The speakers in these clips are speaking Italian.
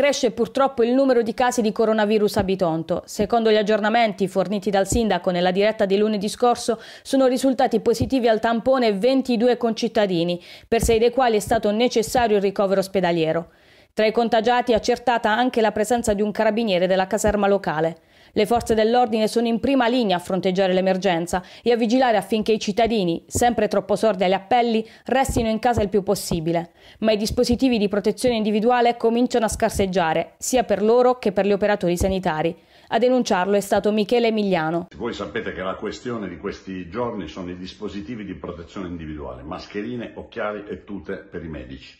Cresce purtroppo il numero di casi di coronavirus a Bitonto. Secondo gli aggiornamenti forniti dal sindaco nella diretta di lunedì scorso, sono risultati positivi al tampone 22 concittadini, per sei dei quali è stato necessario il ricovero ospedaliero. Tra i contagiati è accertata anche la presenza di un carabiniere della caserma locale. Le forze dell'ordine sono in prima linea a fronteggiare l'emergenza e a vigilare affinché i cittadini, sempre troppo sordi agli appelli, restino in casa il più possibile. Ma i dispositivi di protezione individuale cominciano a scarseggiare, sia per loro che per gli operatori sanitari. A denunciarlo è stato Michele Emiliano. Voi sapete che la questione di questi giorni sono i dispositivi di protezione individuale, mascherine, occhiali e tute per i medici.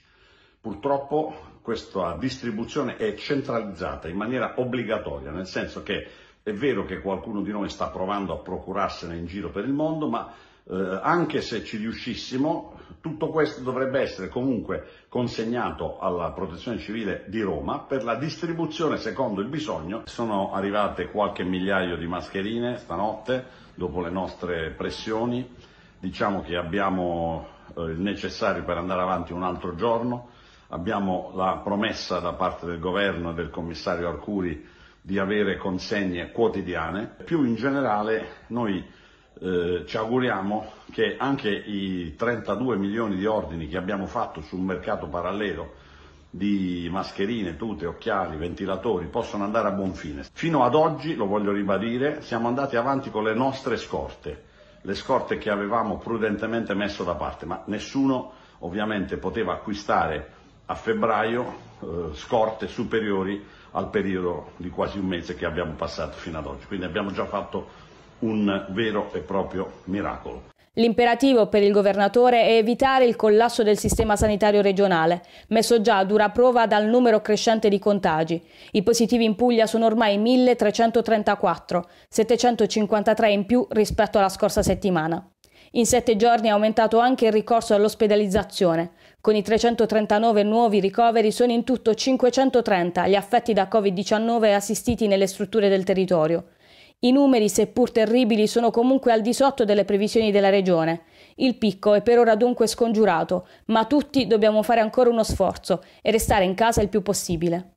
Purtroppo questa distribuzione è centralizzata in maniera obbligatoria, nel senso che è vero che qualcuno di noi sta provando a procurarsene in giro per il mondo, ma eh, anche se ci riuscissimo, tutto questo dovrebbe essere comunque consegnato alla Protezione Civile di Roma per la distribuzione secondo il bisogno. Sono arrivate qualche migliaio di mascherine stanotte dopo le nostre pressioni. Diciamo che abbiamo eh, il necessario per andare avanti un altro giorno. Abbiamo la promessa da parte del governo e del commissario Arcuri di avere consegne quotidiane. Più in generale noi eh, ci auguriamo che anche i 32 milioni di ordini che abbiamo fatto sul mercato parallelo di mascherine, tute, occhiali, ventilatori possano andare a buon fine. Fino ad oggi, lo voglio ribadire, siamo andati avanti con le nostre scorte, le scorte che avevamo prudentemente messo da parte, ma nessuno ovviamente poteva acquistare a febbraio eh, scorte superiori al periodo di quasi un mese che abbiamo passato fino ad oggi. Quindi abbiamo già fatto un vero e proprio miracolo. L'imperativo per il governatore è evitare il collasso del sistema sanitario regionale, messo già a dura prova dal numero crescente di contagi. I positivi in Puglia sono ormai 1334, 753 in più rispetto alla scorsa settimana. In sette giorni è aumentato anche il ricorso all'ospedalizzazione. Con i 339 nuovi ricoveri sono in tutto 530 gli affetti da Covid-19 assistiti nelle strutture del territorio. I numeri, seppur terribili, sono comunque al di sotto delle previsioni della Regione. Il picco è per ora dunque scongiurato, ma tutti dobbiamo fare ancora uno sforzo e restare in casa il più possibile.